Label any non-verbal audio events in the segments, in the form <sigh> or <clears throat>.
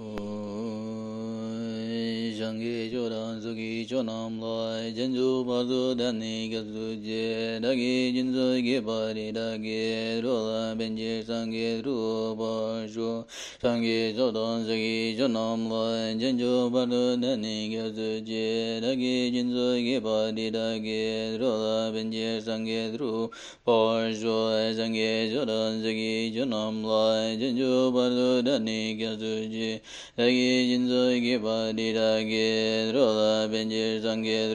Oh. dangi chodan suki chonam lai jenju bardu dani gasu je dagi jinzu ge pari dagi rola benji sangi ru bashu sangi chodan suki chonam lai jenju bardu dani gasu je dagi jinzu ge pari dagi rola benji sangi ru bashu sangi chodan suki chonam lai jenju bardu dani gasu je dagi jinzu ge pari dagi ge ro la ben zang ge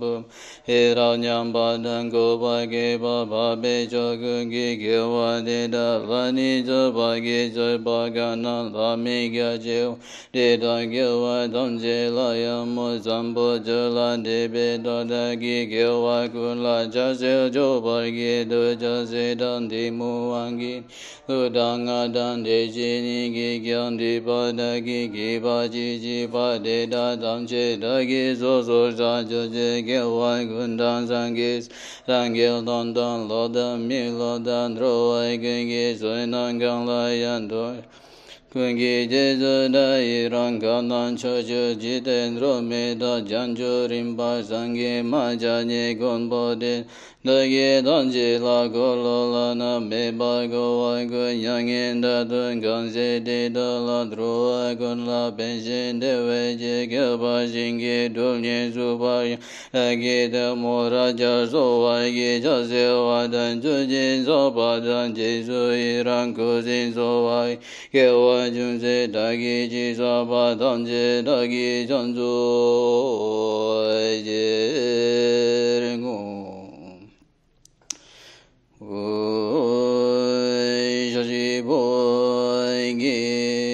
bu he ra nyam ba dang go ba ge ba ba be jo gu gi ge wa de da la ni jo ba ge jo ba ga na la mi ga je de da ge wa dong je la ya mo zam bo jo la de be do da gi ge wa gu la ja je jo ba ge do ja je dan di mu wang gi lu da nga dan de ji ni gi gyan di ba da gi gi ba ji ji ba de da dang je da gi zo zo ja jo je ge wai gun dan zang ge zang ge don don dāgī dāngjī lā gu na bī bā gu wā gu yāngī dā dūn gāng zī dī dā lā dhru wā gu lā bī zī dī wē jī gī Oh, Jaji Boy,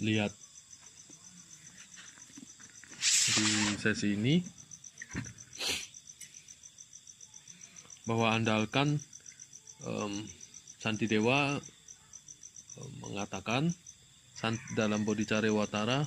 lihat di sesi ini bahwa andalkan um, Santi Dewa um, mengatakan dalam Bodhicara Watara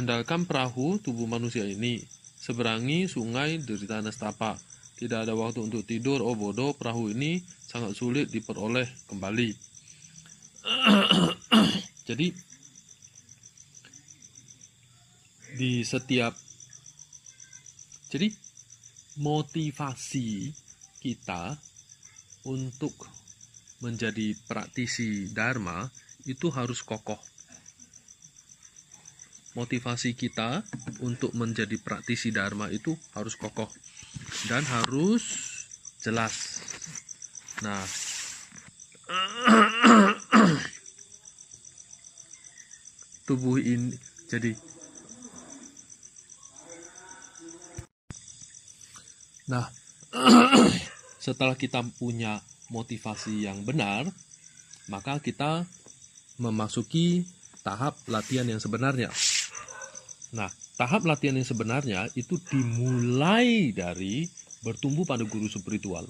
Andalkan perahu tubuh manusia ini. Seberangi sungai dari tanah setapak. Tidak ada waktu untuk tidur, oh bodoh, perahu ini sangat sulit diperoleh kembali. <clears throat> Jadi, di setiap... Jadi, motivasi kita untuk menjadi praktisi Dharma itu harus kokoh motivasi kita untuk menjadi praktisi dharma itu harus kokoh dan harus jelas. Nah, <coughs> tubuh ini jadi Nah, <coughs> setelah kita punya motivasi yang benar, maka kita memasuki tahap latihan yang sebenarnya. Nah, tahap latihan yang sebenarnya itu dimulai dari bertumbuh pada guru spiritual.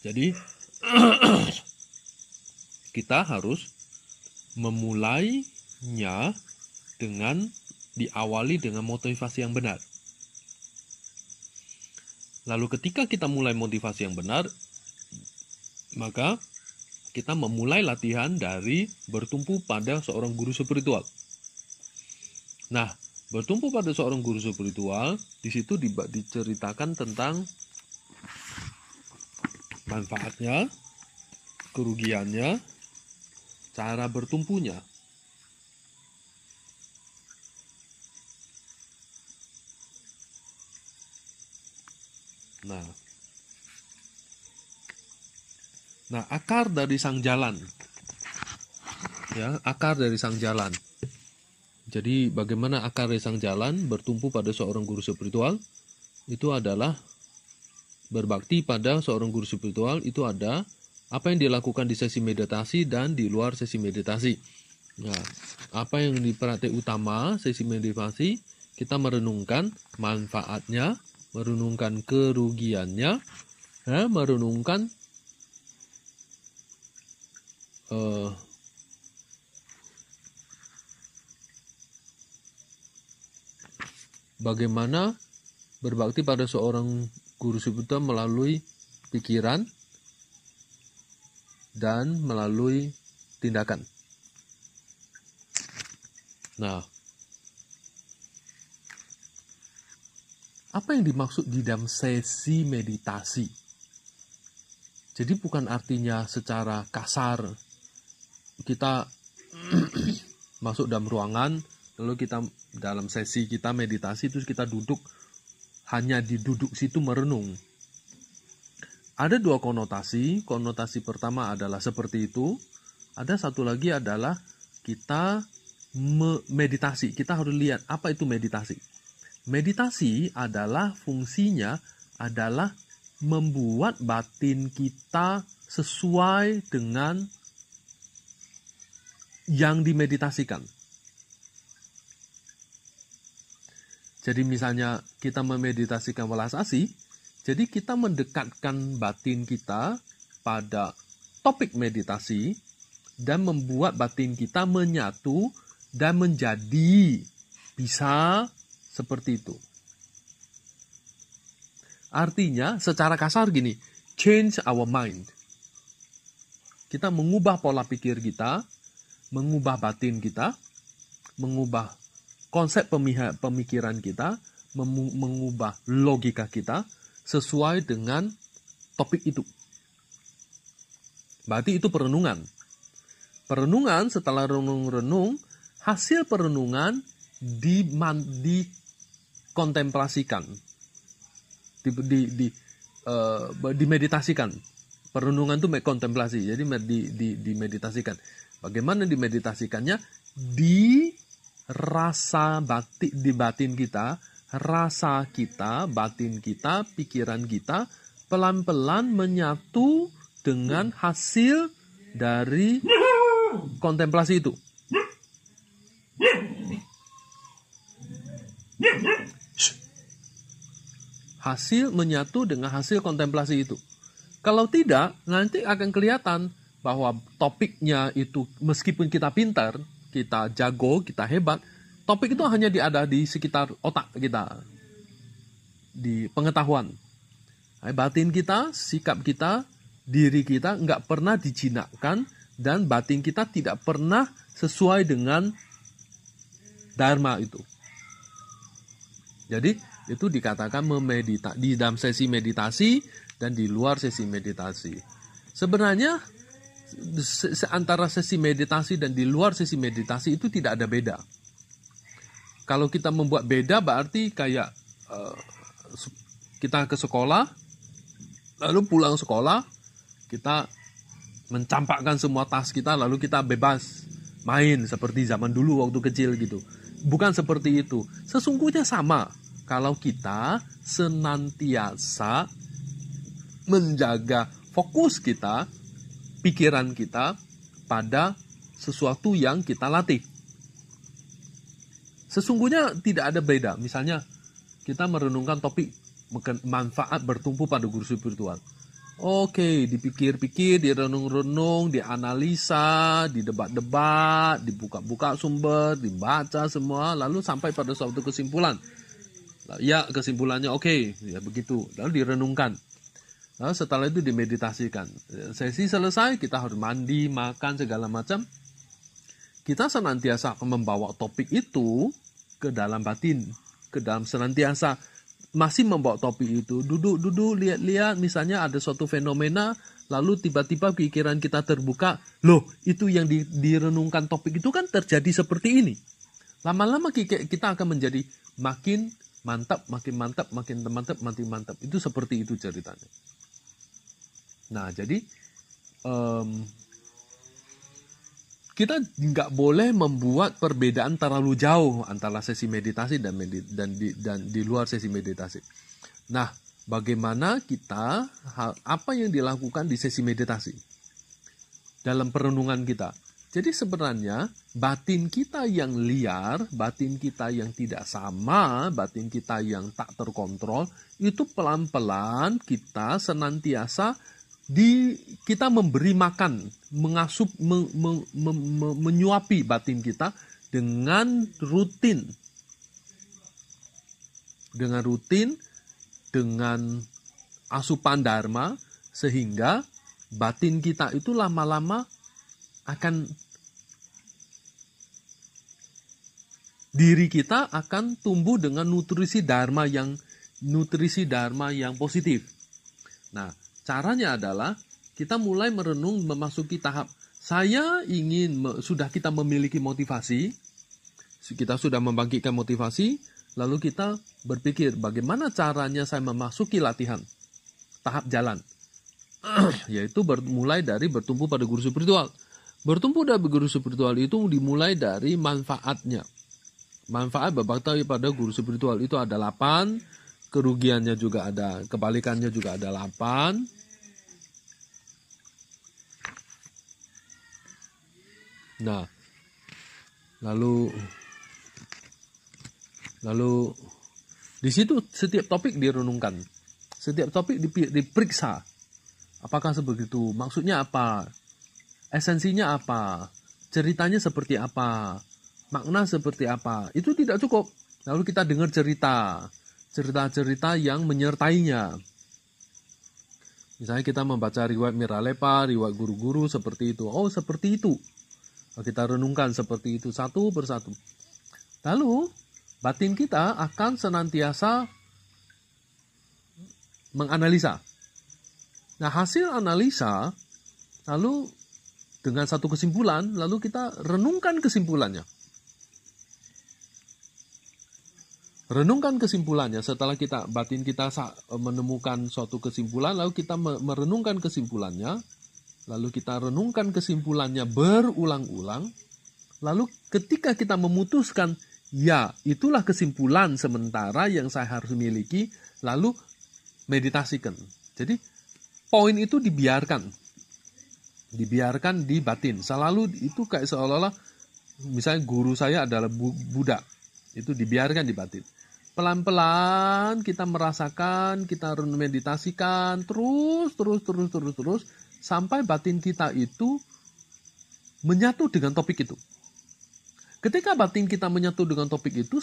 Jadi, <clears throat> kita harus memulainya dengan diawali dengan motivasi yang benar. Lalu ketika kita mulai motivasi yang benar, maka kita memulai latihan dari bertumpu pada seorang guru spiritual. Nah, bertumpu pada seorang guru spiritual, di situ diceritakan tentang manfaatnya, kerugiannya, cara bertumpunya. Nah, Nah, akar dari sang jalan. Ya, akar dari sang jalan. Jadi bagaimana akar dari sang jalan bertumpu pada seorang guru spiritual? Itu adalah berbakti pada seorang guru spiritual itu ada apa yang dilakukan di sesi meditasi dan di luar sesi meditasi. Nah, apa yang diperhati utama sesi meditasi kita merenungkan manfaatnya, merenungkan kerugiannya, ya, merenungkan Eh, bagaimana berbakti pada seorang guru Buddha melalui pikiran dan melalui tindakan. Nah, apa yang dimaksud di dalam sesi meditasi? Jadi bukan artinya secara kasar kita <clears throat> masuk dalam ruangan lalu kita dalam sesi kita meditasi terus kita duduk hanya di duduk situ merenung ada dua konotasi konotasi pertama adalah seperti itu ada satu lagi adalah kita me meditasi kita harus lihat apa itu meditasi meditasi adalah fungsinya adalah membuat batin kita sesuai dengan yang dimeditasikan. Jadi misalnya kita memeditasikan welas jadi kita mendekatkan batin kita pada topik meditasi dan membuat batin kita menyatu dan menjadi bisa seperti itu. Artinya secara kasar gini, change our mind. Kita mengubah pola pikir kita mengubah batin kita, mengubah konsep pemikiran kita, mengubah logika kita sesuai dengan topik itu. Berarti itu perenungan. Perenungan setelah renung-renung, hasil perenungan dikontemplasikan, di, di, di, uh, eh, dimeditasikan. Perenungan itu kontemplasi, jadi di, di, dimeditasikan. Bagaimana dimeditasikannya? Di rasa batin di batin kita, rasa kita, batin kita, pikiran kita pelan-pelan menyatu dengan hasil dari kontemplasi itu. Hasil menyatu dengan hasil kontemplasi itu. Kalau tidak, nanti akan kelihatan bahwa topiknya itu meskipun kita pintar, kita jago, kita hebat, topik itu hanya diada di sekitar otak kita, di pengetahuan. Batin kita, sikap kita, diri kita nggak pernah dijinakkan dan batin kita tidak pernah sesuai dengan dharma itu. Jadi itu dikatakan memedita di dalam sesi meditasi dan di luar sesi meditasi. Sebenarnya antara sesi meditasi dan di luar sesi meditasi itu tidak ada beda. Kalau kita membuat beda berarti kayak uh, kita ke sekolah, lalu pulang sekolah, kita mencampakkan semua tas kita, lalu kita bebas main seperti zaman dulu waktu kecil gitu. Bukan seperti itu. Sesungguhnya sama kalau kita senantiasa menjaga fokus kita pikiran kita pada sesuatu yang kita latih. Sesungguhnya tidak ada beda. Misalnya kita merenungkan topik manfaat bertumpu pada guru spiritual. Oke, dipikir-pikir, direnung-renung, dianalisa, didebat-debat, dibuka-buka sumber, dibaca semua, lalu sampai pada suatu kesimpulan. Ya, kesimpulannya oke, ya begitu. Lalu direnungkan Lalu setelah itu dimeditasikan. Sesi selesai, kita harus mandi, makan, segala macam. Kita senantiasa membawa topik itu ke dalam batin, ke dalam senantiasa masih membawa topik itu. Duduk-duduk, lihat-lihat, misalnya ada suatu fenomena, lalu tiba-tiba pikiran kita terbuka, loh itu yang direnungkan topik itu kan terjadi seperti ini. Lama-lama kita akan menjadi makin mantap, makin mantap, makin mantap, makin mantap. Itu seperti itu ceritanya. Nah, jadi um, kita nggak boleh membuat perbedaan terlalu jauh antara sesi meditasi dan medit dan di, dan di luar sesi meditasi. Nah, bagaimana kita hal, apa yang dilakukan di sesi meditasi dalam perenungan kita? Jadi sebenarnya batin kita yang liar, batin kita yang tidak sama, batin kita yang tak terkontrol, itu pelan-pelan kita senantiasa di kita memberi makan, mengasup, me, me, me, me, menyuapi batin kita dengan rutin, dengan rutin, dengan asupan dharma, sehingga batin kita itu lama-lama akan diri kita akan tumbuh dengan nutrisi dharma yang nutrisi dharma yang positif. Nah, Caranya adalah kita mulai merenung memasuki tahap saya ingin sudah kita memiliki motivasi, kita sudah membangkitkan motivasi, lalu kita berpikir bagaimana caranya saya memasuki latihan tahap jalan, <clears throat> yaitu mulai dari bertumpu pada guru spiritual. Bertumpu pada guru spiritual itu dimulai dari manfaatnya. Manfaat berbakti pada guru spiritual itu ada delapan kerugiannya juga ada, kebalikannya juga ada 8. Nah, lalu lalu di situ setiap topik direnungkan. Setiap topik diperiksa. Apakah sebegitu? Maksudnya apa? Esensinya apa? Ceritanya seperti apa? Makna seperti apa? Itu tidak cukup. Lalu kita dengar cerita cerita-cerita yang menyertainya. Misalnya kita membaca riwayat Miralepa, riwayat guru-guru seperti itu. Oh, seperti itu. Oh, kita renungkan seperti itu satu persatu. Lalu, batin kita akan senantiasa menganalisa. Nah, hasil analisa lalu dengan satu kesimpulan, lalu kita renungkan kesimpulannya. renungkan kesimpulannya setelah kita batin kita eh, menemukan suatu kesimpulan lalu kita merenungkan kesimpulannya lalu kita renungkan kesimpulannya berulang-ulang lalu ketika kita memutuskan ya itulah kesimpulan sementara yang saya harus miliki lalu meditasikan jadi poin itu dibiarkan dibiarkan di batin selalu itu kayak seolah-olah misalnya guru saya adalah budak itu dibiarkan di batin. Pelan-pelan kita merasakan, kita meditasikan terus, terus, terus, terus, terus, sampai batin kita itu menyatu dengan topik itu. Ketika batin kita menyatu dengan topik itu,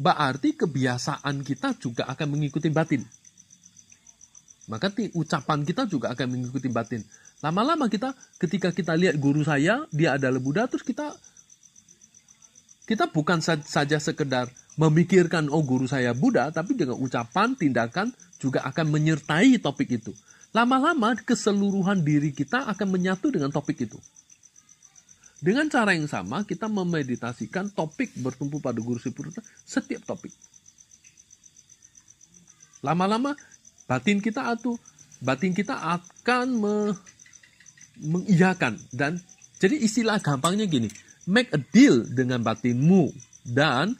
berarti kebiasaan kita juga akan mengikuti batin. Maka ucapan kita juga akan mengikuti batin. Lama-lama kita ketika kita lihat guru saya, dia adalah Buddha, terus kita kita bukan saja sekedar memikirkan oh guru saya Buddha, tapi dengan ucapan, tindakan juga akan menyertai topik itu. Lama-lama keseluruhan diri kita akan menyatu dengan topik itu. Dengan cara yang sama, kita memeditasikan topik bertumpu pada guru Sipurta setiap topik. Lama-lama batin kita atuh, batin kita akan me mengiyakan dan jadi istilah gampangnya gini, make a deal dengan batinmu dan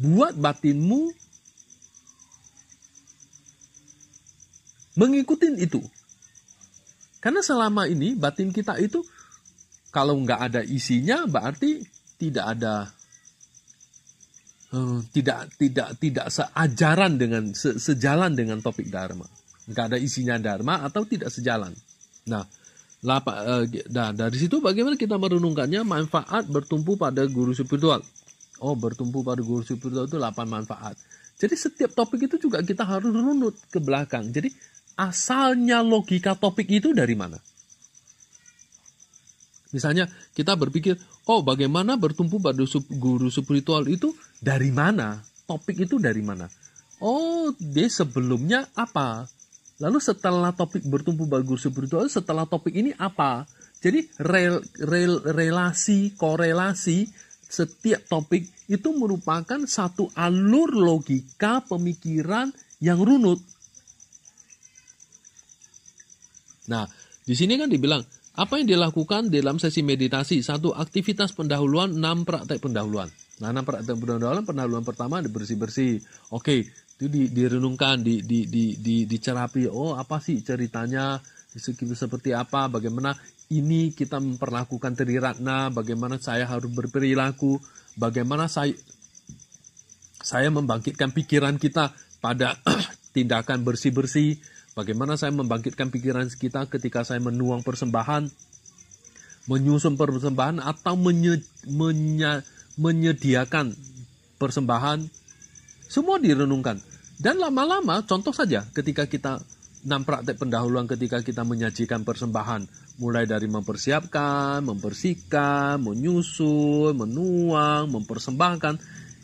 buat batinmu mengikuti itu. Karena selama ini batin kita itu kalau nggak ada isinya berarti tidak ada eh, tidak tidak tidak seajaran dengan se, sejalan dengan topik dharma. Nggak ada isinya dharma atau tidak sejalan. Nah, Lapa, eh, nah, dari situ bagaimana kita merenungkannya manfaat bertumpu pada guru spiritual. Oh, bertumpu pada guru spiritual itu 8 manfaat. Jadi setiap topik itu juga kita harus runut ke belakang. Jadi asalnya logika topik itu dari mana? Misalnya kita berpikir, oh bagaimana bertumpu pada guru spiritual itu dari mana? Topik itu dari mana? Oh, dia sebelumnya apa? Lalu setelah topik bertumpu bagus spiritual, setelah topik ini apa? Jadi rel, rel, relasi, korelasi setiap topik itu merupakan satu alur logika pemikiran yang runut. Nah, di sini kan dibilang, apa yang dilakukan dalam sesi meditasi? Satu, aktivitas pendahuluan, enam praktek pendahuluan. Nah, enam praktek pendahuluan, pendahuluan pertama bersih-bersih. Oke, itu di, direnungkan di, di, di, di, dicerapi oh apa sih ceritanya seperti apa bagaimana ini kita memperlakukan Ratna? bagaimana saya harus berperilaku bagaimana saya saya membangkitkan pikiran kita pada <clears throat> tindakan bersih-bersih bagaimana saya membangkitkan pikiran kita ketika saya menuang persembahan menyusun persembahan atau menye, menye, menyediakan persembahan semua direnungkan. Dan lama-lama, contoh saja ketika kita enam praktek pendahuluan ketika kita menyajikan persembahan, mulai dari mempersiapkan, membersihkan, menyusun, menuang, mempersembahkan,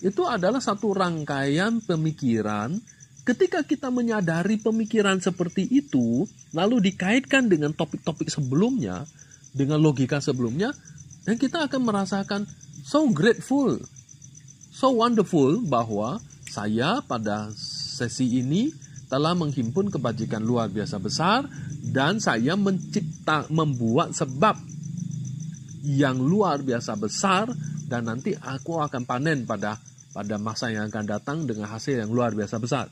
itu adalah satu rangkaian pemikiran. Ketika kita menyadari pemikiran seperti itu, lalu dikaitkan dengan topik-topik sebelumnya, dengan logika sebelumnya, dan kita akan merasakan so grateful, so wonderful bahwa saya pada sesi ini telah menghimpun kebajikan luar biasa besar dan saya mencipta membuat sebab yang luar biasa besar dan nanti aku akan panen pada pada masa yang akan datang dengan hasil yang luar biasa besar.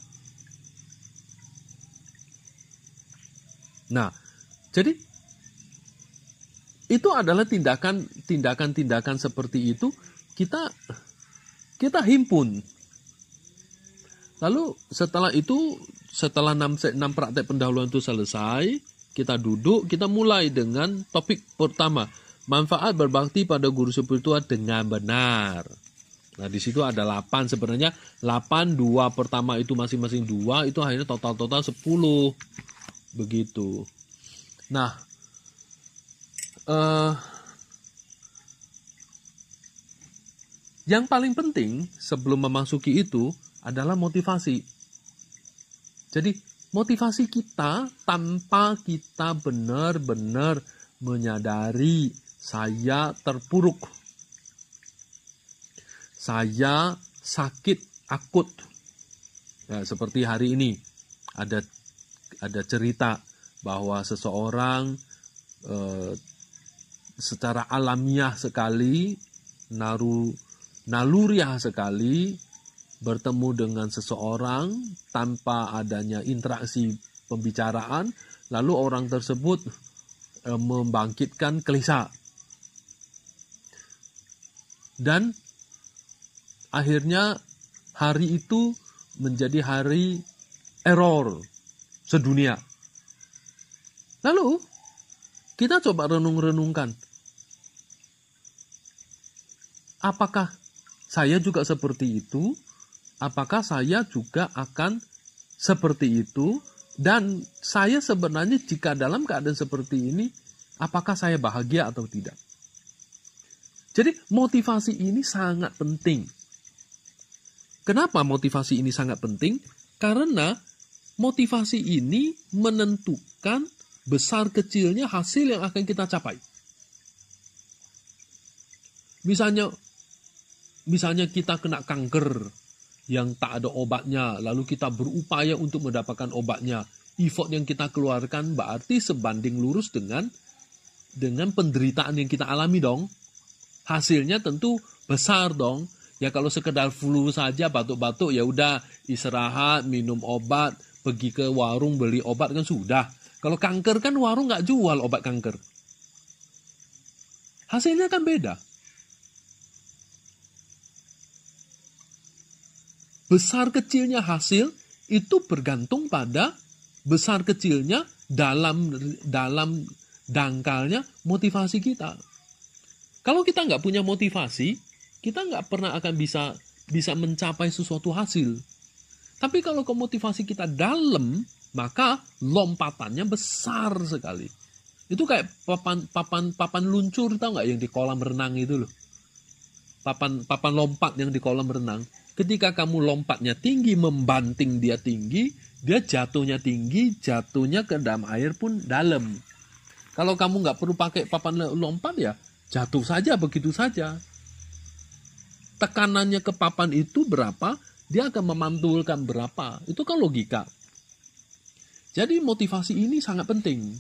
Nah, jadi itu adalah tindakan tindakan tindakan seperti itu kita kita himpun Lalu setelah itu, setelah 6, 6 praktek pendahuluan itu selesai, kita duduk, kita mulai dengan topik pertama, manfaat berbakti pada guru spiritual dengan benar. Nah, di situ ada 8 sebenarnya 8 dua pertama itu masing-masing dua itu akhirnya total-total 10. Begitu. Nah, eh uh, yang paling penting sebelum memasuki itu adalah motivasi. Jadi, motivasi kita tanpa kita benar-benar menyadari saya terpuruk. Saya sakit akut. Ya, seperti hari ini ada ada cerita bahwa seseorang eh, secara alamiah sekali, naru naluriah sekali bertemu dengan seseorang tanpa adanya interaksi pembicaraan, lalu orang tersebut e, membangkitkan kelisa Dan akhirnya hari itu menjadi hari error sedunia. Lalu kita coba renung-renungkan. Apakah saya juga seperti itu? apakah saya juga akan seperti itu? Dan saya sebenarnya jika dalam keadaan seperti ini, apakah saya bahagia atau tidak? Jadi motivasi ini sangat penting. Kenapa motivasi ini sangat penting? Karena motivasi ini menentukan besar kecilnya hasil yang akan kita capai. Misalnya misalnya kita kena kanker, yang tak ada obatnya, lalu kita berupaya untuk mendapatkan obatnya. Effort yang kita keluarkan berarti sebanding lurus dengan dengan penderitaan yang kita alami dong. Hasilnya tentu besar dong. Ya kalau sekedar flu saja batuk-batuk ya udah istirahat, minum obat, pergi ke warung beli obat kan sudah. Kalau kanker kan warung nggak jual obat kanker. Hasilnya kan beda. besar kecilnya hasil itu bergantung pada besar kecilnya dalam dalam dangkalnya motivasi kita. Kalau kita nggak punya motivasi, kita nggak pernah akan bisa bisa mencapai sesuatu hasil. Tapi kalau kemotivasi kita dalam, maka lompatannya besar sekali. Itu kayak papan papan papan luncur tau nggak yang di kolam renang itu loh. Papan papan lompat yang di kolam renang Ketika kamu lompatnya tinggi, membanting dia tinggi, dia jatuhnya tinggi, jatuhnya ke dalam air pun dalam. Kalau kamu nggak perlu pakai papan lompat ya, jatuh saja begitu saja. Tekanannya ke papan itu berapa, dia akan memantulkan berapa. Itu kan logika. Jadi motivasi ini sangat penting.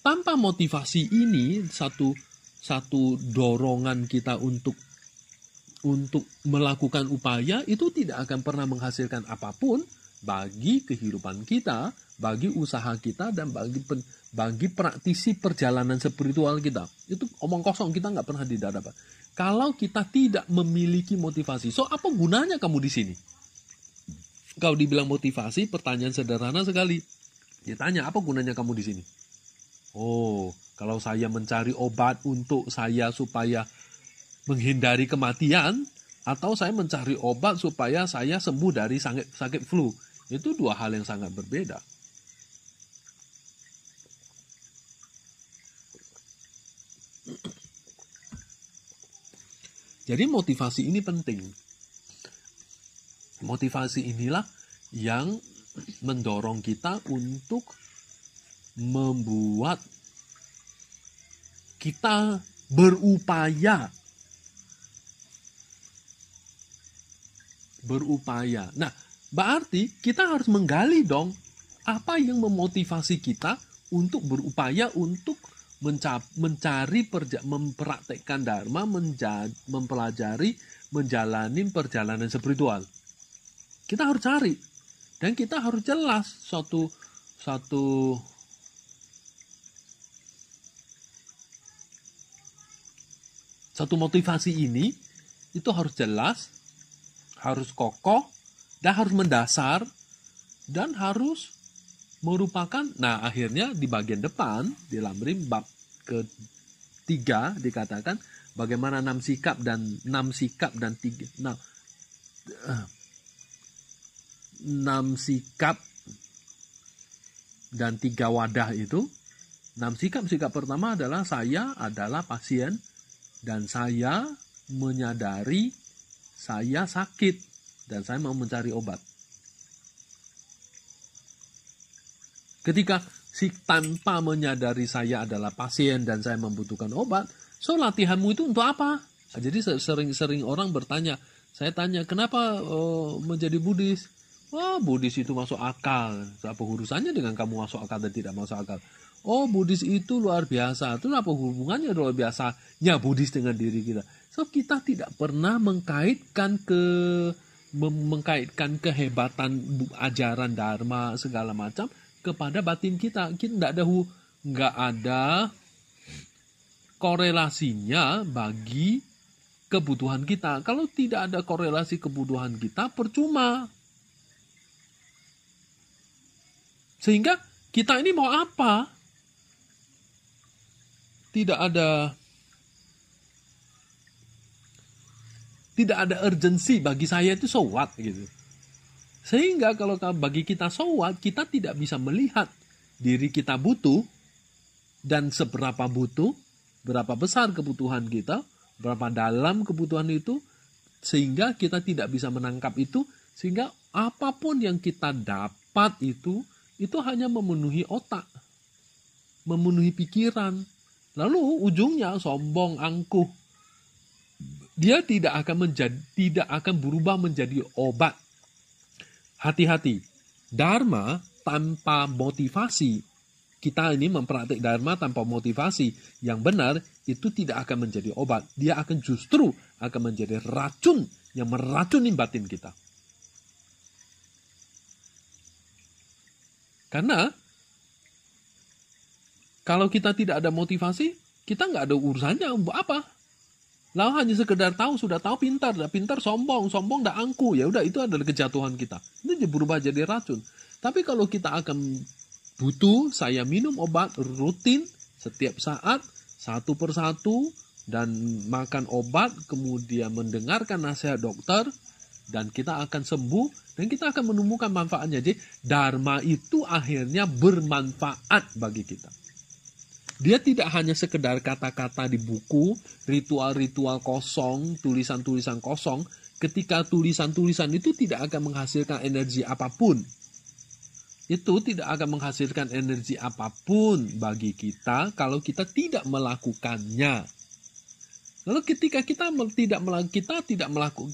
Tanpa motivasi ini, satu satu dorongan kita untuk untuk melakukan upaya itu tidak akan pernah menghasilkan apapun bagi kehidupan kita, bagi usaha kita dan bagi pen, bagi praktisi perjalanan spiritual kita. Itu omong kosong kita nggak pernah didapat. Kalau kita tidak memiliki motivasi, so apa gunanya kamu di sini? Kalau dibilang motivasi, pertanyaan sederhana sekali. Ditanya apa gunanya kamu di sini? Oh, kalau saya mencari obat untuk saya supaya menghindari kematian atau saya mencari obat supaya saya sembuh dari sakit, sakit flu. Itu dua hal yang sangat berbeda. Jadi motivasi ini penting. Motivasi inilah yang mendorong kita untuk membuat kita berupaya berupaya. Nah, berarti kita harus menggali dong apa yang memotivasi kita untuk berupaya untuk mencap, mencari perja mempraktekkan dharma, menja mempelajari, menjalani perjalanan spiritual. Kita harus cari dan kita harus jelas suatu satu satu motivasi ini itu harus jelas harus kokoh dan harus mendasar dan harus merupakan nah akhirnya di bagian depan di Lamrim bab ketiga dikatakan bagaimana enam sikap dan enam sikap dan tiga nah enam sikap dan tiga wadah itu enam sikap sikap pertama adalah saya adalah pasien dan saya menyadari saya sakit dan saya mau mencari obat. Ketika si tanpa menyadari saya adalah pasien dan saya membutuhkan obat, so latihanmu itu untuk apa? Jadi sering-sering orang bertanya, saya tanya kenapa oh, menjadi Buddhis? Wah oh, Buddhis itu masuk akal. Apa urusannya dengan kamu masuk akal dan tidak masuk akal? Oh Buddhis itu luar biasa. Itu apa hubungannya luar biasanya Buddhis dengan diri kita? So kita tidak pernah mengkaitkan ke mengkaitkan kehebatan ajaran dharma segala macam kepada batin kita. Kita tidak ada nggak ada korelasinya bagi kebutuhan kita. Kalau tidak ada korelasi kebutuhan kita, percuma. Sehingga kita ini mau apa? Tidak ada tidak ada urgensi bagi saya itu so gitu sehingga kalau bagi kita so kita tidak bisa melihat diri kita butuh dan seberapa butuh berapa besar kebutuhan kita berapa dalam kebutuhan itu sehingga kita tidak bisa menangkap itu sehingga apapun yang kita dapat itu itu hanya memenuhi otak memenuhi pikiran lalu ujungnya sombong angkuh dia tidak akan menjadi tidak akan berubah menjadi obat. Hati-hati. Dharma tanpa motivasi. Kita ini mempraktik dharma tanpa motivasi yang benar itu tidak akan menjadi obat. Dia akan justru akan menjadi racun yang meracuni batin kita. Karena kalau kita tidak ada motivasi, kita nggak ada urusannya untuk apa Lalu hanya sekedar tahu, sudah tahu pintar, dah pintar sombong, sombong dah angku, ya udah itu adalah kejatuhan kita. Itu berubah jadi racun. Tapi kalau kita akan butuh, saya minum obat rutin setiap saat, satu persatu, dan makan obat, kemudian mendengarkan nasihat dokter, dan kita akan sembuh, dan kita akan menemukan manfaatnya. Jadi, Dharma itu akhirnya bermanfaat bagi kita. Dia tidak hanya sekedar kata-kata di buku, ritual-ritual kosong, tulisan-tulisan kosong, ketika tulisan-tulisan itu tidak akan menghasilkan energi apapun. Itu tidak akan menghasilkan energi apapun bagi kita kalau kita tidak melakukannya. Lalu ketika kita tidak melakukan kita tidak melakukan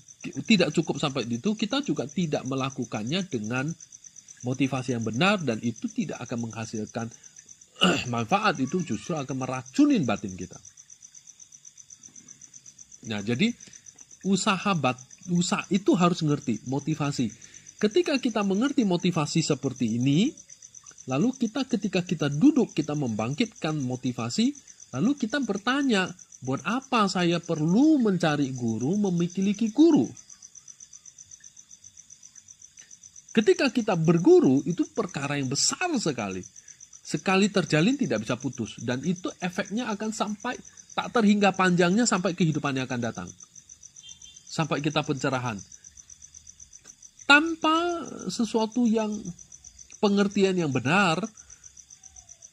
tidak cukup sampai itu, kita juga tidak melakukannya dengan motivasi yang benar dan itu tidak akan menghasilkan <clears throat> manfaat itu justru akan meracunin batin kita. Nah, jadi usaha bat, usaha itu harus ngerti motivasi. Ketika kita mengerti motivasi seperti ini, lalu kita ketika kita duduk kita membangkitkan motivasi, lalu kita bertanya, buat apa saya perlu mencari guru, memiliki guru? Ketika kita berguru itu perkara yang besar sekali Sekali terjalin tidak bisa putus dan itu efeknya akan sampai tak terhingga panjangnya sampai kehidupan yang akan datang. Sampai kita pencerahan. Tanpa sesuatu yang pengertian yang benar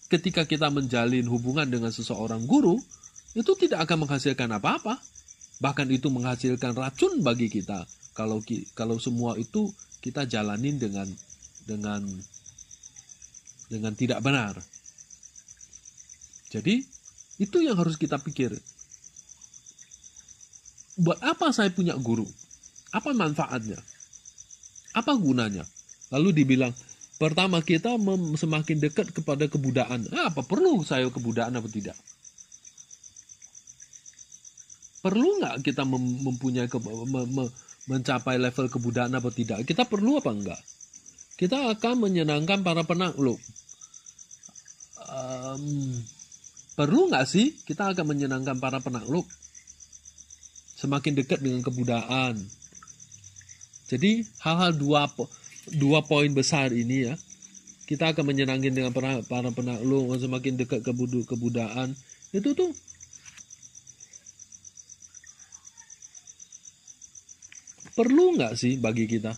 ketika kita menjalin hubungan dengan seseorang guru itu tidak akan menghasilkan apa-apa. Bahkan itu menghasilkan racun bagi kita kalau kalau semua itu kita jalanin dengan dengan dengan tidak benar. Jadi, itu yang harus kita pikir. Buat apa saya punya guru? Apa manfaatnya? Apa gunanya? Lalu dibilang, pertama kita semakin dekat kepada kebudayaan. Ah, apa perlu saya kebudayaan atau tidak? Perlu nggak kita mempunyai mencapai level kebudayaan apa tidak? Kita perlu apa enggak? kita akan menyenangkan para penakluk. Um, perlu nggak sih kita akan menyenangkan para penakluk? Semakin dekat dengan kebudayaan. Jadi hal-hal dua dua poin besar ini ya. Kita akan menyenangkan dengan para, para penakluk semakin dekat ke kebudayaan. Itu tuh perlu nggak sih bagi kita?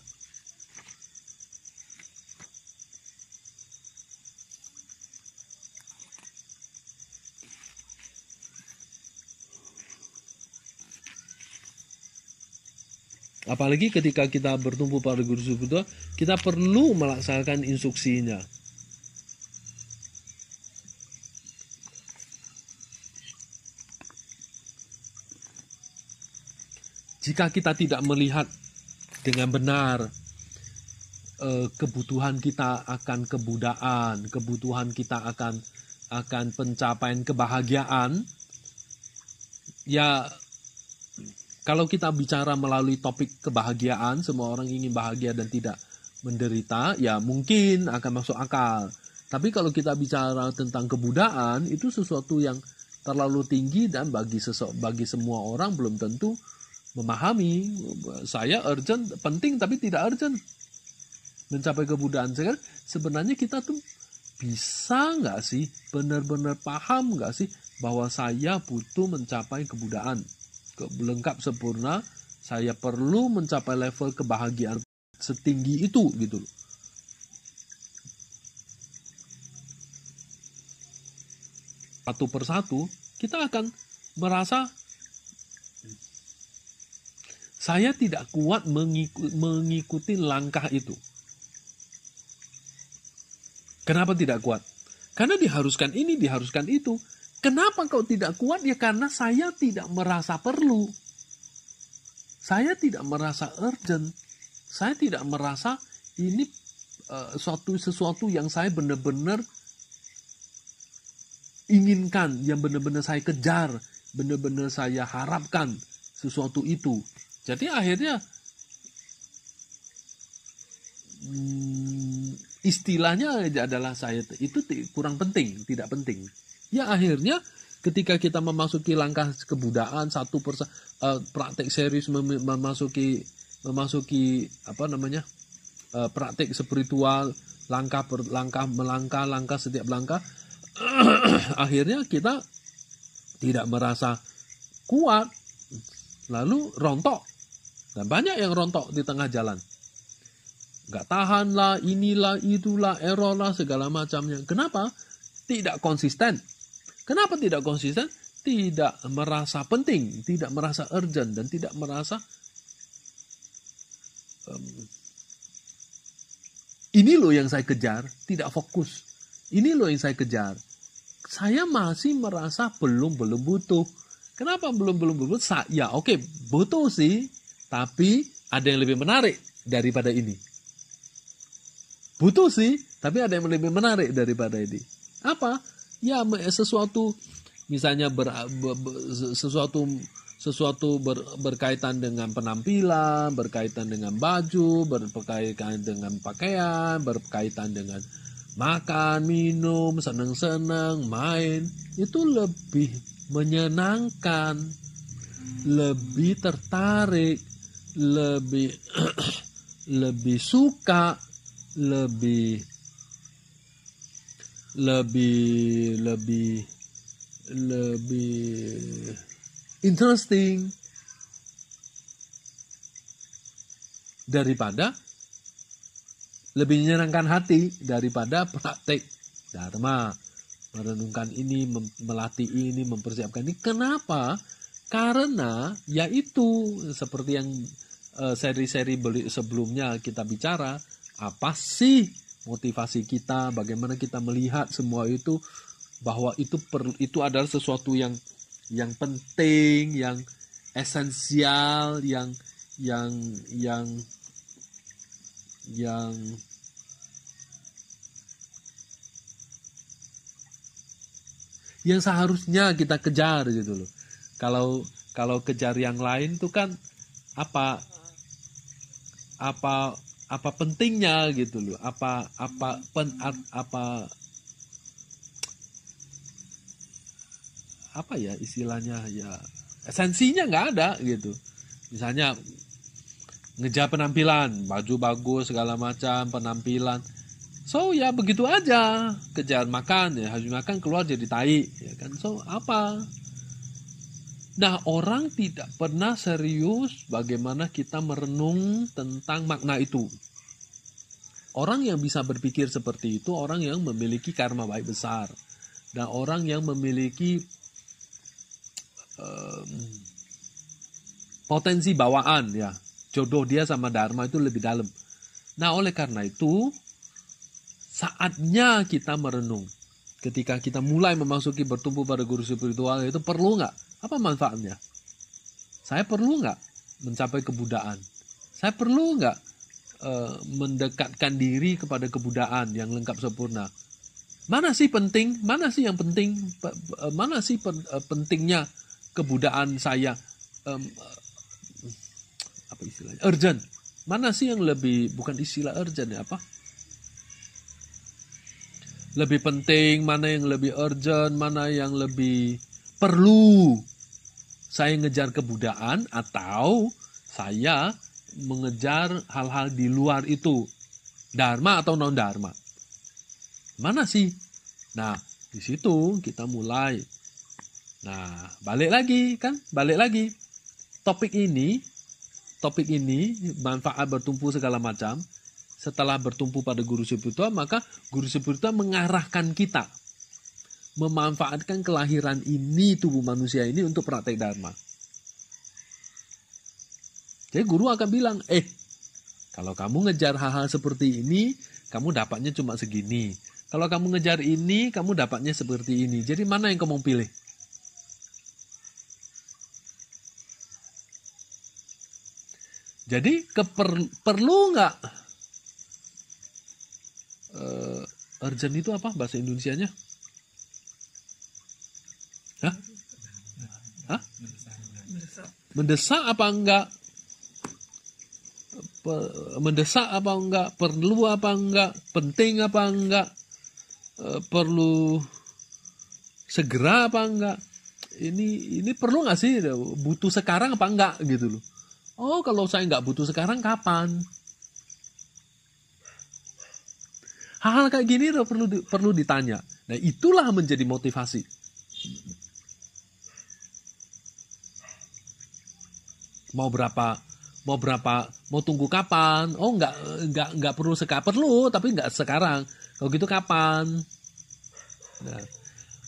Apalagi ketika kita bertumpu pada Guru tua, kita perlu melaksanakan instruksinya. Jika kita tidak melihat dengan benar eh, kebutuhan kita akan kebudaan, kebutuhan kita akan akan pencapaian kebahagiaan, ya kalau kita bicara melalui topik kebahagiaan, semua orang ingin bahagia dan tidak menderita, ya mungkin akan masuk akal. Tapi kalau kita bicara tentang kebudayaan, itu sesuatu yang terlalu tinggi dan bagi sesok bagi semua orang belum tentu memahami. Saya urgent, penting tapi tidak urgent mencapai kebudaan. Sebenarnya kita tuh bisa nggak sih benar-benar paham nggak sih bahwa saya butuh mencapai kebudayaan? lengkap sempurna, saya perlu mencapai level kebahagiaan setinggi itu gitu loh. Satu persatu kita akan merasa saya tidak kuat mengikuti, mengikuti langkah itu. Kenapa tidak kuat? Karena diharuskan ini, diharuskan itu. Kenapa kau tidak kuat? Ya karena saya tidak merasa perlu. Saya tidak merasa urgent. Saya tidak merasa ini eh, suatu sesuatu yang saya benar-benar inginkan, yang benar-benar saya kejar, benar-benar saya harapkan sesuatu itu. Jadi akhirnya hmm, istilahnya adalah saya itu kurang penting, tidak penting. Ya akhirnya ketika kita memasuki langkah kebudaan satu persa uh, eh, praktek serius mem memasuki memasuki apa namanya uh, eh, praktek spiritual langkah per langkah melangkah langkah setiap langkah <clears throat> akhirnya kita tidak merasa kuat lalu rontok dan banyak yang rontok di tengah jalan nggak tahan lah inilah itulah erola segala macamnya kenapa tidak konsisten Kenapa tidak konsisten? Tidak merasa penting, tidak merasa urgent, dan tidak merasa um, ini loh yang saya kejar, tidak fokus. Ini loh yang saya kejar. Saya masih merasa belum belum butuh. Kenapa belum belum butuh? Saya oke okay, butuh sih, tapi ada yang lebih menarik daripada ini. Butuh sih, tapi ada yang lebih menarik daripada ini. Apa? ya sesuatu misalnya ber, ber, ber, sesuatu sesuatu ber, berkaitan dengan penampilan, berkaitan dengan baju, berkaitan dengan pakaian, berkaitan dengan makan, minum, senang-senang, main, itu lebih menyenangkan, lebih tertarik, lebih <clears throat> lebih suka, lebih lebih lebih lebih interesting daripada lebih menyenangkan hati daripada praktek dharma merenungkan ini melatih ini mempersiapkan ini kenapa karena yaitu seperti yang eh, seri-seri sebelumnya kita bicara apa sih motivasi kita, bagaimana kita melihat semua itu bahwa itu perlu itu adalah sesuatu yang yang penting, yang esensial, yang yang yang yang yang seharusnya kita kejar gitu loh. Kalau kalau kejar yang lain tuh kan apa apa apa pentingnya gitu loh apa apa pen apa apa ya istilahnya ya esensinya nggak ada gitu misalnya ngejar penampilan baju bagus segala macam penampilan so ya begitu aja kejar makan ya habis makan keluar jadi tai ya kan so apa Nah, orang tidak pernah serius bagaimana kita merenung tentang makna itu. Orang yang bisa berpikir seperti itu, orang yang memiliki karma baik besar, dan orang yang memiliki um, potensi bawaan, ya, jodoh dia sama dharma itu lebih dalam. Nah, oleh karena itu, saatnya kita merenung. Ketika kita mulai memasuki bertumpu pada guru spiritual, itu perlu nggak? Apa manfaatnya? Saya perlu nggak mencapai kebudaan? Saya perlu nggak e, mendekatkan diri kepada kebudaan yang lengkap sempurna? Mana sih penting? Mana sih yang penting? Eh, mana sih pen, e, pentingnya kebudaan saya? E, apa istilahnya? Urgent. Mana sih yang lebih bukan istilah urgent ya apa? lebih penting, mana yang lebih urgent, mana yang lebih perlu saya ngejar kebudayaan atau saya mengejar hal-hal di luar itu dharma atau non dharma mana sih nah di situ kita mulai nah balik lagi kan balik lagi topik ini topik ini manfaat bertumpu segala macam setelah bertumpu pada guru spiritual maka guru spiritual mengarahkan kita memanfaatkan kelahiran ini tubuh manusia ini untuk praktek dharma. Jadi guru akan bilang, eh kalau kamu ngejar hal-hal seperti ini, kamu dapatnya cuma segini. Kalau kamu ngejar ini, kamu dapatnya seperti ini. Jadi mana yang kamu pilih? Jadi keper, perlu nggak uh, urgent itu apa bahasa Indonesianya? nya Mendesak apa enggak? mendesak apa enggak? Perlu apa enggak? Penting apa enggak? E, perlu segera apa enggak? Ini ini perlu nggak sih? Butuh sekarang apa enggak gitu loh? Oh kalau saya nggak butuh sekarang kapan? Hal-hal kayak gini loh, perlu perlu ditanya. Nah itulah menjadi motivasi. mau berapa mau berapa mau tunggu kapan oh nggak nggak nggak perlu sekarang perlu tapi nggak sekarang kalau gitu kapan nah.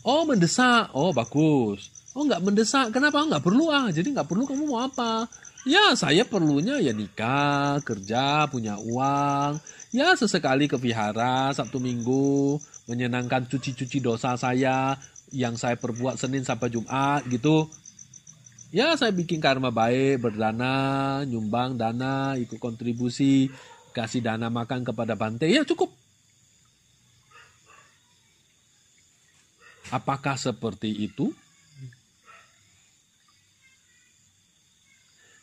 oh mendesak oh bagus oh nggak mendesak kenapa nggak perlu ah jadi nggak perlu kamu mau apa ya saya perlunya ya nikah kerja punya uang ya sesekali ke vihara sabtu minggu menyenangkan cuci-cuci dosa saya yang saya perbuat senin sampai jumat gitu ya saya bikin karma baik berdana nyumbang dana ikut kontribusi kasih dana makan kepada pantai ya cukup apakah seperti itu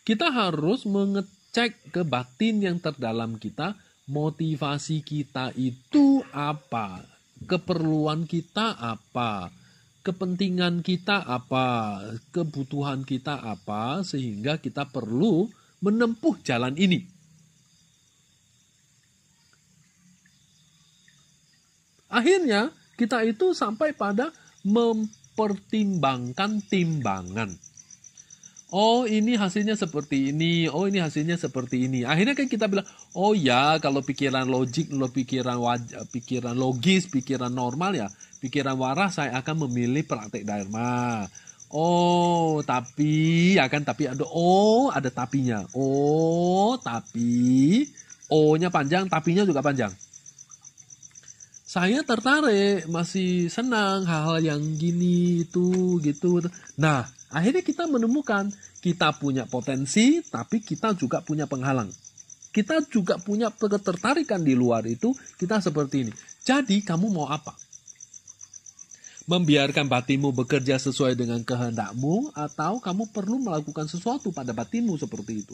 kita harus mengecek ke batin yang terdalam kita motivasi kita itu apa keperluan kita apa kepentingan kita apa, kebutuhan kita apa, sehingga kita perlu menempuh jalan ini. Akhirnya, kita itu sampai pada mempertimbangkan timbangan oh ini hasilnya seperti ini, oh ini hasilnya seperti ini. Akhirnya kan kita bilang, oh ya kalau pikiran logik, lo pikiran wajah, pikiran logis, pikiran normal ya, pikiran waras saya akan memilih praktek dharma. Oh, tapi ya kan tapi ada oh, ada tapinya. Oh, tapi O-nya panjang, tapinya juga panjang. Saya tertarik, masih senang hal-hal yang gini itu gitu. Nah, Akhirnya kita menemukan kita punya potensi, tapi kita juga punya penghalang. Kita juga punya ketertarikan di luar itu, kita seperti ini. Jadi kamu mau apa? Membiarkan batinmu bekerja sesuai dengan kehendakmu atau kamu perlu melakukan sesuatu pada batinmu seperti itu.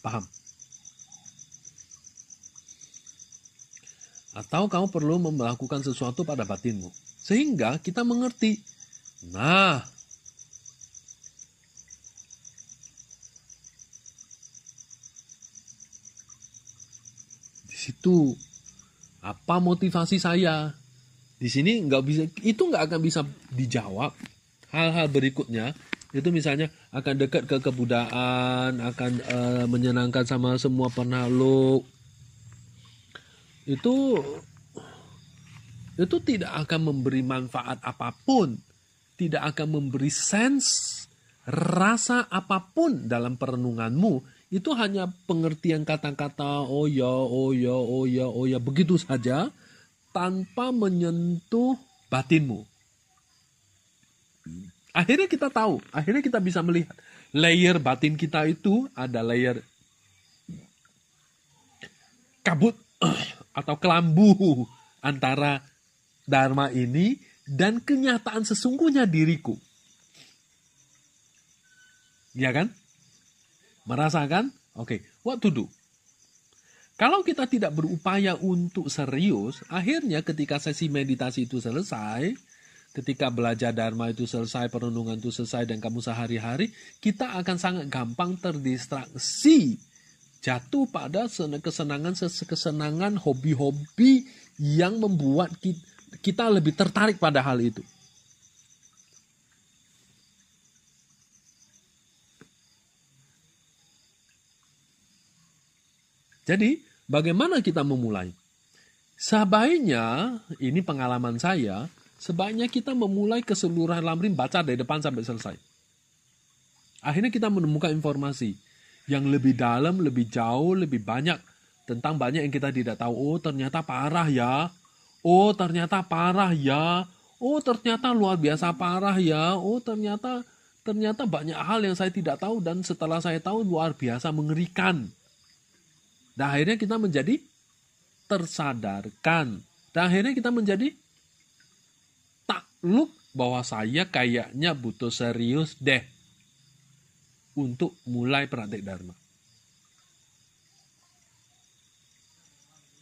<clears throat> Paham? Atau kamu perlu melakukan sesuatu pada batinmu. Sehingga kita mengerti. Nah, di situ apa motivasi saya? Di sini nggak bisa, itu nggak akan bisa dijawab. Hal-hal berikutnya itu misalnya akan dekat ke kebudayaan, akan uh, menyenangkan sama semua penaluk, itu itu tidak akan memberi manfaat apapun, tidak akan memberi sense rasa apapun dalam perenunganmu. Itu hanya pengertian kata-kata oh ya, oh ya, oh ya, oh ya begitu saja tanpa menyentuh batinmu. Akhirnya kita tahu, akhirnya kita bisa melihat layer batin kita itu ada layer kabut <clears throat> atau kelambu antara dharma ini dan kenyataan sesungguhnya diriku. Ya kan? Merasakan? Oke, okay. what to do? Kalau kita tidak berupaya untuk serius, akhirnya ketika sesi meditasi itu selesai, ketika belajar dharma itu selesai, perenungan itu selesai, dan kamu sehari-hari, kita akan sangat gampang terdistraksi jatuh pada kesenangan-kesenangan hobi-hobi yang membuat kita lebih tertarik pada hal itu. Jadi, bagaimana kita memulai? Sebaiknya, ini pengalaman saya, sebaiknya kita memulai keseluruhan lamrim baca dari depan sampai selesai. Akhirnya kita menemukan informasi yang lebih dalam, lebih jauh, lebih banyak tentang banyak yang kita tidak tahu. Oh, ternyata parah ya. Oh, ternyata parah ya. Oh, ternyata luar biasa parah ya. Oh, ternyata ternyata banyak hal yang saya tidak tahu dan setelah saya tahu luar biasa mengerikan. Dan akhirnya kita menjadi tersadarkan. Dan akhirnya kita menjadi takluk bahwa saya kayaknya butuh serius deh untuk mulai praktek Dharma.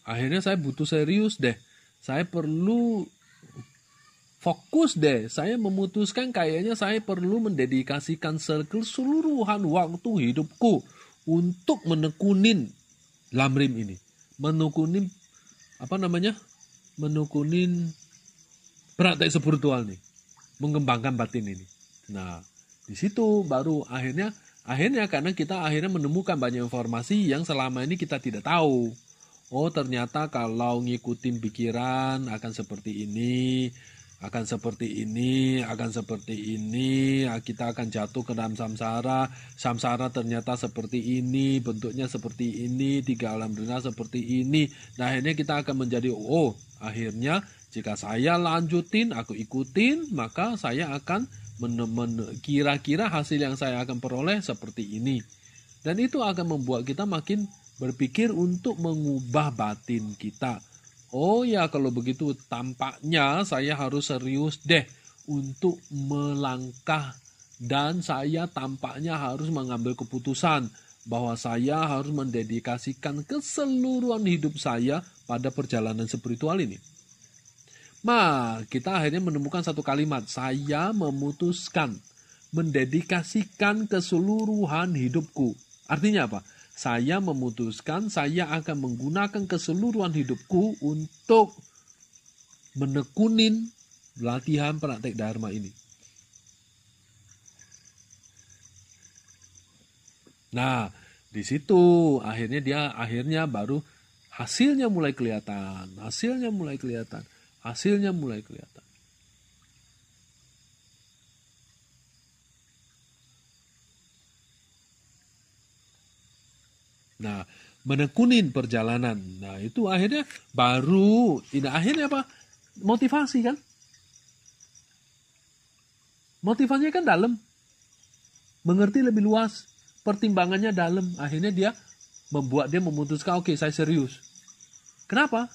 Akhirnya saya butuh serius deh. Saya perlu fokus deh. Saya memutuskan kayaknya saya perlu mendedikasikan circle seluruhan waktu hidupku untuk menekunin lamrim ini. Menekunin apa namanya? Menekunin praktek spiritual nih. Mengembangkan batin ini. Nah, di situ baru akhirnya Akhirnya karena kita akhirnya menemukan banyak informasi yang selama ini kita tidak tahu. Oh ternyata kalau ngikutin pikiran akan seperti ini, akan seperti ini, akan seperti ini, ah, kita akan jatuh ke dalam samsara, samsara ternyata seperti ini, bentuknya seperti ini, tiga alam dunia seperti ini. Nah akhirnya kita akan menjadi, oh akhirnya jika saya lanjutin, aku ikutin, maka saya akan kira-kira hasil yang saya akan peroleh seperti ini. Dan itu akan membuat kita makin berpikir untuk mengubah batin kita. Oh ya kalau begitu tampaknya saya harus serius deh untuk melangkah dan saya tampaknya harus mengambil keputusan bahwa saya harus mendedikasikan keseluruhan hidup saya pada perjalanan spiritual ini. Ma, nah, kita akhirnya menemukan satu kalimat. Saya memutuskan mendedikasikan keseluruhan hidupku. Artinya apa? Saya memutuskan saya akan menggunakan keseluruhan hidupku untuk menekunin latihan praktek dharma ini. Nah, di situ akhirnya dia akhirnya baru hasilnya mulai kelihatan, hasilnya mulai kelihatan hasilnya mulai kelihatan. Nah, menekunin perjalanan. Nah, itu akhirnya baru tidak akhirnya apa? Motivasi kan? Motivasinya kan dalam. Mengerti lebih luas, pertimbangannya dalam. Akhirnya dia membuat dia memutuskan, "Oke, okay, saya serius." Kenapa?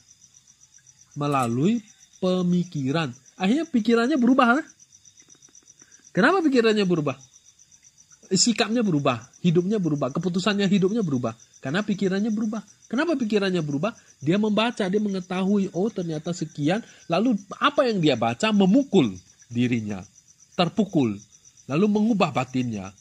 Melalui pemikiran. Akhirnya pikirannya berubah. Kan? Kenapa pikirannya berubah? Sikapnya berubah, hidupnya berubah, keputusannya hidupnya berubah. Karena pikirannya berubah. Kenapa pikirannya berubah? Dia membaca, dia mengetahui, oh ternyata sekian. Lalu apa yang dia baca memukul dirinya, terpukul, lalu mengubah batinnya.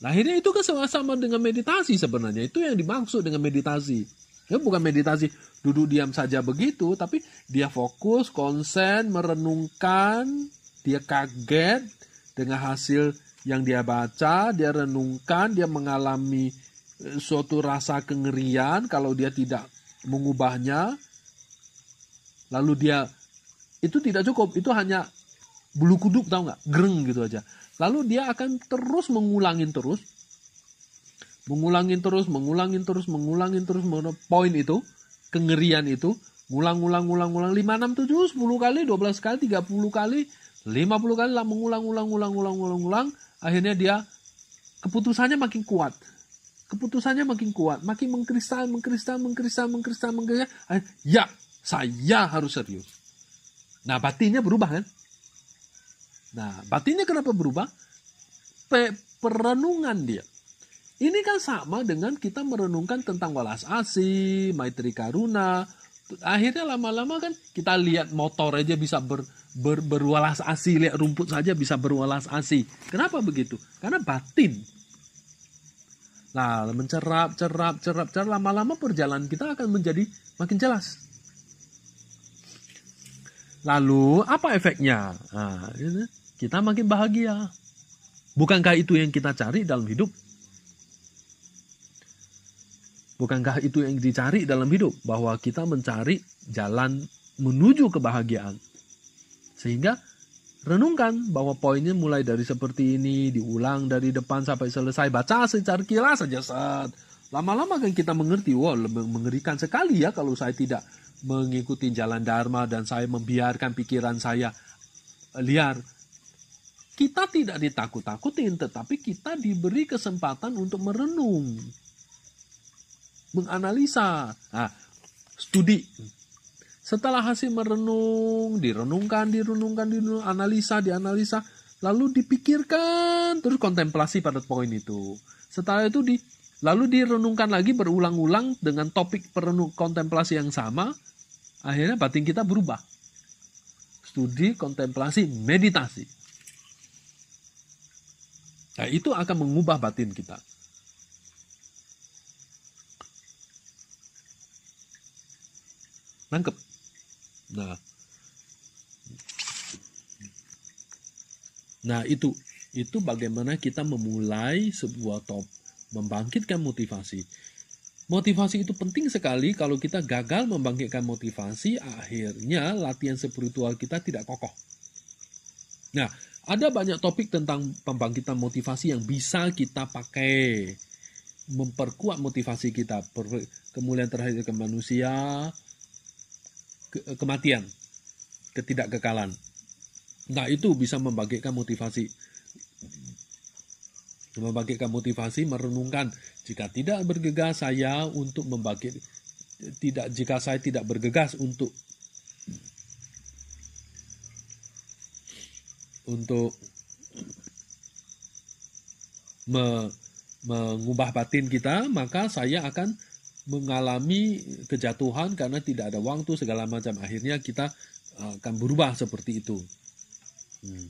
Nah, akhirnya itu kan sama, sama dengan meditasi sebenarnya. Itu yang dimaksud dengan meditasi. Ya bukan meditasi duduk diam saja begitu, tapi dia fokus, konsen, merenungkan, dia kaget dengan hasil yang dia baca, dia renungkan, dia mengalami e, suatu rasa kengerian kalau dia tidak mengubahnya. Lalu dia itu tidak cukup, itu hanya bulu kuduk tahu nggak, greng gitu aja. Lalu dia akan terus mengulangin terus mengulangin terus, mengulangin terus, mengulangin terus, poin itu, kengerian itu, ngulang, ngulang, ngulang, ngulang, 5, 6, 7, 10 kali, 12 kali, 30 kali, 50 kali lah mengulang, ulang, ulang, ulang, ulang, ulang, akhirnya dia keputusannya makin kuat. Keputusannya makin kuat, makin mengkristal, mengkristal, mengkristal, mengkristal, mengkristal. Ya, saya harus serius. Nah, batinnya berubah kan? Nah, batinnya kenapa berubah? perenungan dia, ini kan sama dengan kita merenungkan tentang walas asih, maitri karuna. Akhirnya lama-lama kan kita lihat motor aja bisa ber, ber, berwalas asih, lihat rumput saja bisa berwalas asih. Kenapa begitu? Karena batin. Nah, mencerap, cerap, cerap, cerap, lama-lama perjalanan kita akan menjadi makin jelas. Lalu, apa efeknya? Nah, kita makin bahagia. Bukankah itu yang kita cari dalam hidup? Bukankah itu yang dicari dalam hidup? Bahwa kita mencari jalan menuju kebahagiaan. Sehingga renungkan bahwa poinnya mulai dari seperti ini, diulang dari depan sampai selesai, baca secara kilas saja saat. Lama-lama kan kita mengerti, wow mengerikan sekali ya kalau saya tidak mengikuti jalan Dharma dan saya membiarkan pikiran saya liar. Kita tidak ditakut-takutin, tetapi kita diberi kesempatan untuk merenung menganalisa. Nah, studi. Setelah hasil merenung, direnungkan, direnungkan, direnungkan, analisa, dianalisa, lalu dipikirkan, terus kontemplasi pada poin itu. Setelah itu di lalu direnungkan lagi berulang-ulang dengan topik perenung kontemplasi yang sama, akhirnya batin kita berubah. Studi, kontemplasi, meditasi. Nah, itu akan mengubah batin kita. nangkep nah nah itu itu bagaimana kita memulai sebuah top membangkitkan motivasi Motivasi itu penting sekali kalau kita gagal membangkitkan motivasi, akhirnya latihan spiritual kita tidak kokoh. Nah, ada banyak topik tentang pembangkitan motivasi yang bisa kita pakai memperkuat motivasi kita, kemuliaan terakhir ke manusia, ke kematian, ketidakkekalan. Nah, itu bisa membangkitkan motivasi. Membangkitkan motivasi merenungkan jika tidak bergegas saya untuk membangkit tidak jika saya tidak bergegas untuk untuk me, mengubah batin kita, maka saya akan mengalami kejatuhan karena tidak ada waktu segala macam akhirnya kita eh, akan berubah seperti itu. Hmm.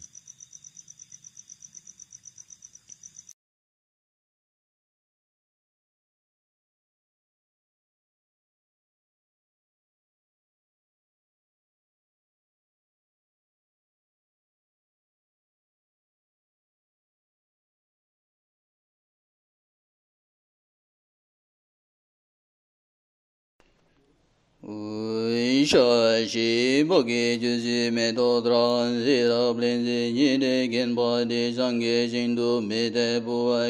sho shi bo ki ju si me to tra si ra plin si nyi de kin pa di sang ke shin tu me te pu wa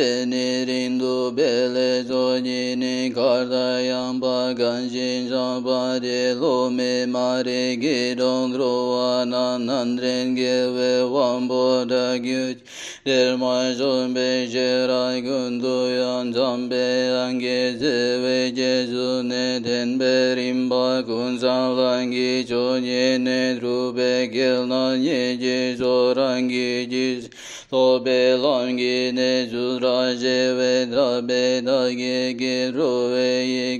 de ni rin du be le zo ni ni kar da yang ba gan jin zang ba de lo me ma re gi nan ren ge we da gyu der ma be je ra gun du yan zang be an ge ze be rin ba gun zang lan gi cho ne ne ru tobe longi ne jura je ve dra be da ge ge ro ve ye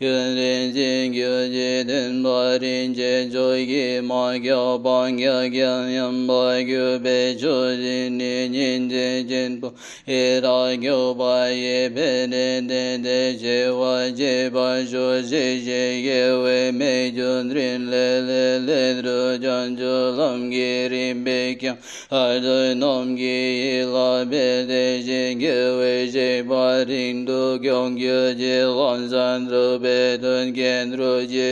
Yönrinci gyöjiden barince joygi magya bangya gyanyan bagyo bejojin nince jin bu iragyo baye bene de de jeva jeba joje jege ve meyjun rin le le le rojan jolam girin bekyan hardoy nom gi ila bede jege ve jeba rin do gyong gyo je lan zan ro be don gen ro ji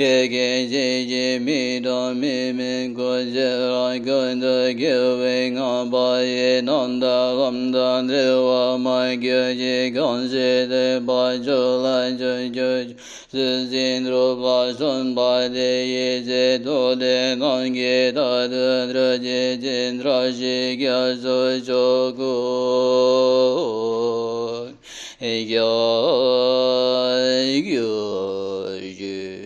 ge ge ji ji go je ra go do ge we nga ba ye non ma ge ji de ba jo la jo jo ro ba zon ba de do de jo go 결주